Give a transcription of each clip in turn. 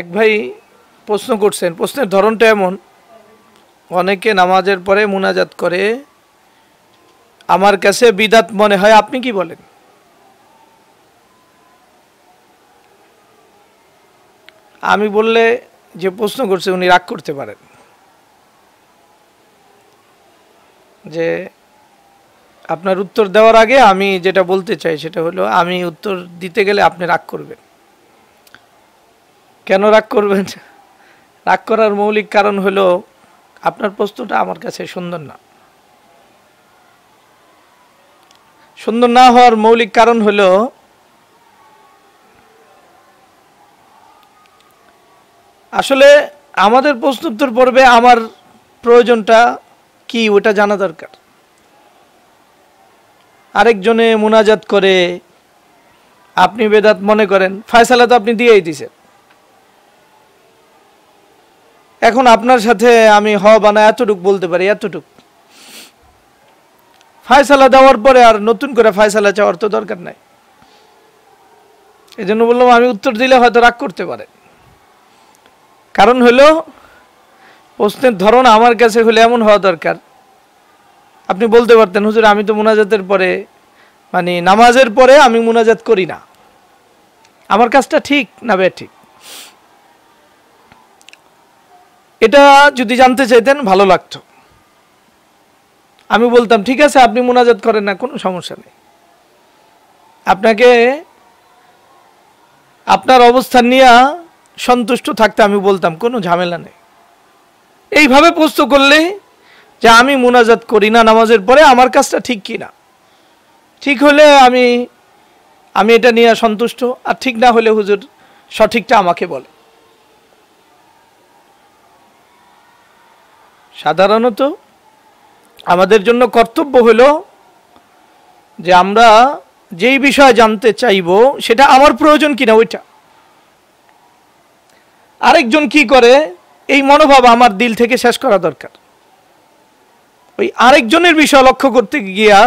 এক ভাই প্রশ্ন করছেন প্রশ্নের ধরনটা এমন অনেকে নামাজের পরে মুনাজাত করে আমার কাছে বিদাত মনে হয় আপনি কি বলেন আমি বললে যে প্রশ্ন করছে উনি রাগ করতে পারেন যে আপনার উত্তর দেওয়ার আগে আমি যেটা বলতে চাই সেটা হলো আমি উত্তর দিতে গেলে আপনি রাগ করবেন কেন রাগ করবেন রাগ করার মৌলিক কারণ হলো আপনার প্রশ্নটা আমার কাছে সুন্দর না সুন্দর না হওয়ার মৌলিক কারণ হলো আসলে আমাদের প্রশ্নোত্তর পর্বে আমার প্রয়োজনটা কি ওটা জানা দরকার আরেকজনে মোনাজাত করে আপনি বেদাত মনে করেন ফায়সালা তো আপনি দিয়েই দিছেন এখন আপনার সাথে আমি হ বানা এতটুক বলতে পারি এতটুক ফায়সালা দেওয়ার পরে আর নতুন করে ফায়সালা চাওয়ার তো দরকার নাই এই জন্য বললাম আমি উত্তর দিলে হয়তো রাগ করতে পারে কারণ হলো প্রশ্নের ধরন আমার কাছে হলে এমন হওয়া দরকার আপনি বলতে পারতেন হুজুর আমি তো মোনাজাতের পরে মানে নামাজের পরে আমি মোনাজাত করি না আমার কাজটা ঠিক না বে ঠিক এটা যদি জানতে চাইতেন ভালো লাগতো আমি বলতাম ঠিক আছে আপনি মোনাজাত করেন না কোনো সমস্যা নেই আপনাকে আপনার অবস্থান নিয়ে সন্তুষ্ট থাকতে আমি বলতাম কোনো ঝামেলা নেই এইভাবে প্রস্ত করলে যে আমি মোনাজাত করি না নামাজের পরে আমার কাজটা ঠিক কি না ঠিক হলে আমি আমি এটা নিয়ে সন্তুষ্ট আর ঠিক না হলে হুজুর সঠিকটা আমাকে বলে সাধারণত আমাদের জন্য কর্তব্য হলো যে আমরা যেই বিষয়ে জানতে চাইব সেটা আমার প্রয়োজন কিনা ওইটা আরেকজন কি করে এই মনোভাব আমার দিল থেকে শেষ করা দরকার ওই আরেকজনের বিষয় লক্ষ্য করতে গিয়া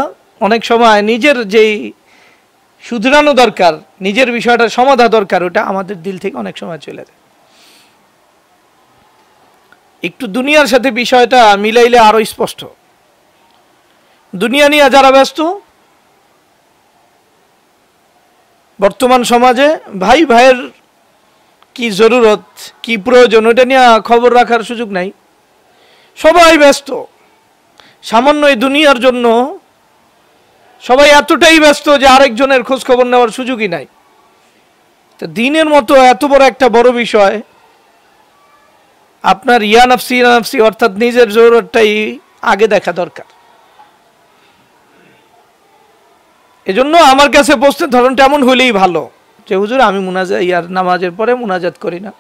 অনেক সময় নিজের যেই শুধরানো দরকার নিজের বিষয়টা সমাধা দরকার ওটা আমাদের দিল থেকে অনেক সময় চলে যায় একটু দুনিয়ার সাথে বিষয়টা মিলাইলে আরও স্পষ্ট দুনিয়া নিয়ে যারা ব্যস্ত বর্তমান সমাজে ভাই ভাইয়ের কি জরুরত কি প্রয়োজন ওইটা নিয়ে খবর রাখার সুযোগ নাই সবাই ব্যস্ত সামান্য এই দুনিয়ার জন্য সবাই এতটাই ব্যস্ত যে আরেকজনের খোঁজ খবর নেওয়ার সুযোগই নাই তো দিনের মতো এত বড় একটা বড় বিষয় আপনার ইয়ানাফসি ইয়ানাফসি অর্থাৎ নিজের জরুরতটাই আগে দেখা দরকার এজন্য আমার কাছে বসতে ধরনটা এমন হলেই ভালো যে হুজুর আমি মুনাজা ইয়ার নামাজের পরে মুনাজাত করি না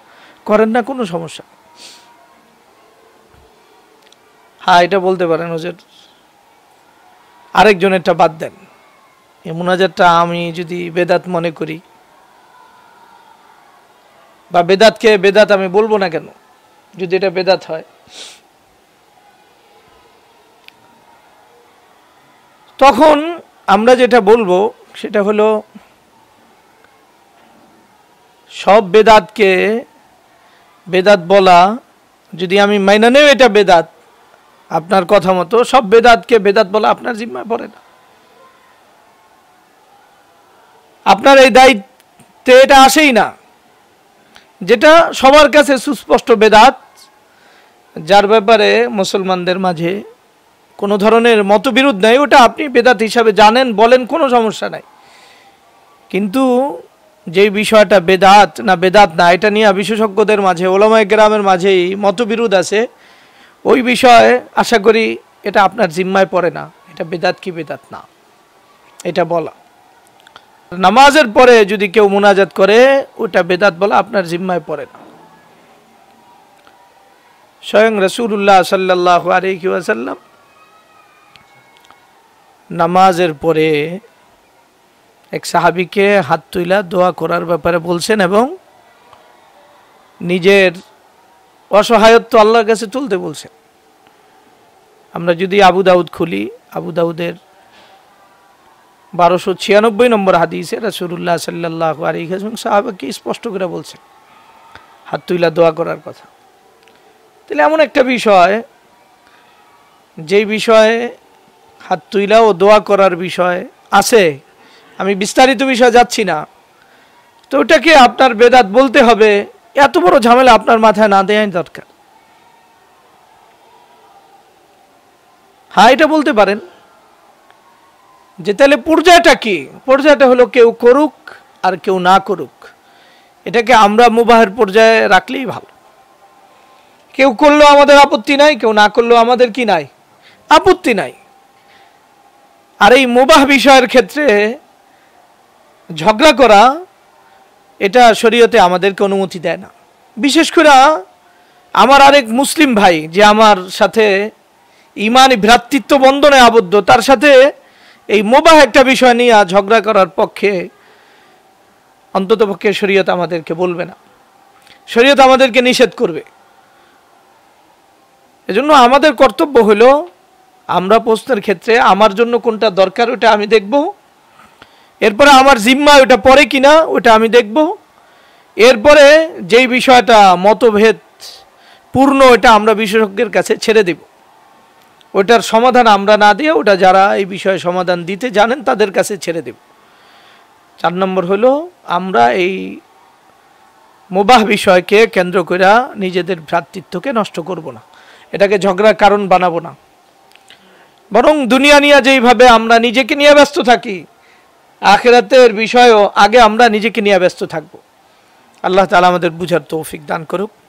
করেন না কোনো সমস্যা হ্যাঁ এটা বলতে পারেন হুজুর আরেকজনেরটা বাদ দেন এ মুনাজাতটা আমি যদি বেদাত মনে করি বা বেদাতকে বেদাত আমি বলবো না কেন যদি এটা বেদাত হয় তখন আমরা যেটা বলবো সেটা হলো সব বেদাতকে বেদাত বলা যদি আমি মাইনা নেও এটা বেদাত আপনার কথা মতো সব বেদাতকে বেদাত বলা আপনার জিম্মায় পড়ে না আপনার এই দায়িত্বে এটা আসেই না যেটা সবার কাছে সুস্পষ্ট বেদাত যার ব্যাপারে মুসলমানদের মাঝে কোনো ধরনের মতবিরোধ নেই ওটা আপনি বেদাত হিসাবে জানেন বলেন কোনো সমস্যা নাই কিন্তু যে বিষয়টা বেদাত না বেদাত না এটা নিয়ে বিশেষজ্ঞদের মাঝে ওলামায় গ্রামের মাঝেই মতবিরোধ আছে ওই বিষয়ে আশা করি এটা আপনার জিম্মায় পড়ে না এটা বেদাত কি বেদাত না এটা বলা নামাজের পরে যদি কেউ মোনাজাত করে ওটা বেদাত বলা আপনার জিম্মায় পড়ে না স্বয়ং রসুল্লাহ সাল্লাহ আলহি আসাল্লাম নামাজের পরে এক সাহাবিকে হাত তুইলা দোয়া করার ব্যাপারে বলছেন এবং নিজের অসহায়ত্ব আল্লাহর কাছে তুলতে বলছেন আমরা যদি আবু দাউদ খুলি আবু দাউদের বারোশো ছিয়ানব্বই নম্বর হাদিসে রসুল্লাহ সাল্লাহ আলী হাসম সাহাবাকে স্পষ্ট করে বলছেন হাত তুইলা দোয়া করার কথা তাহলে এমন একটা বিষয় যে বিষয়ে হাত তুইলা ও দোয়া করার বিষয় আছে আমি বিস্তারিত বিষয় যাচ্ছি না তো ওটাকে আপনার বেদাত বলতে হবে এত বড় ঝামেলা আপনার মাথায় না দেয় দরকার হ্যাঁ এটা বলতে পারেন যে তাহলে পর্যায়টা কি পর্যায়টা হলো কেউ করুক আর কেউ না করুক এটাকে আমরা মুবাহের পর্যায়ে রাখলেই ভালো কেউ করলেও আমাদের আপত্তি নাই কেউ না করলেও আমাদের কি নাই আপত্তি নাই আর এই মুবাহ বিষয়ের ক্ষেত্রে ঝগড়া করা এটা শরীয়তে আমাদেরকে অনুমতি দেয় না বিশেষ করে আমার আরেক মুসলিম ভাই যে আমার সাথে ইমান ভ্রাতৃত্ব বন্ধনে আবদ্ধ তার সাথে এই মোবাহ একটা বিষয় নিয়ে ঝগড়া করার পক্ষে অন্ততপক্ষে শরীয়ত আমাদেরকে বলবে না শরীয়ত আমাদেরকে নিষেধ করবে এজন্য আমাদের কর্তব্য হলো আমরা প্রশ্নের ক্ষেত্রে আমার জন্য কোনটা দরকার ওটা আমি দেখব এরপরে আমার জিম্মা ওটা পরে কিনা ওটা আমি দেখব এরপরে যেই বিষয়টা মতভেদ পূর্ণ ওটা আমরা বিশেষজ্ঞের কাছে ছেড়ে দেব ওটার সমাধান আমরা না দিয়ে ওটা যারা এই বিষয়ে সমাধান দিতে জানেন তাদের কাছে ছেড়ে দেব চার নম্বর হলো আমরা এই মোবাহ বিষয়কে কেন্দ্র করে নিজেদের ভ্রাতৃত্বকে নষ্ট করব না এটাকে ঝগড়ার কারণ বানাবো না বরং দুনিয়া নিয়ে যেইভাবে আমরা নিজেকে নিয়ে ব্যস্ত থাকি আখেরাতের বিষয়েও আগে আমরা নিজেকে নিয়ে ব্যস্ত থাকব আল্লাহ তালা আমাদের বুঝার তৌফিক দান করুক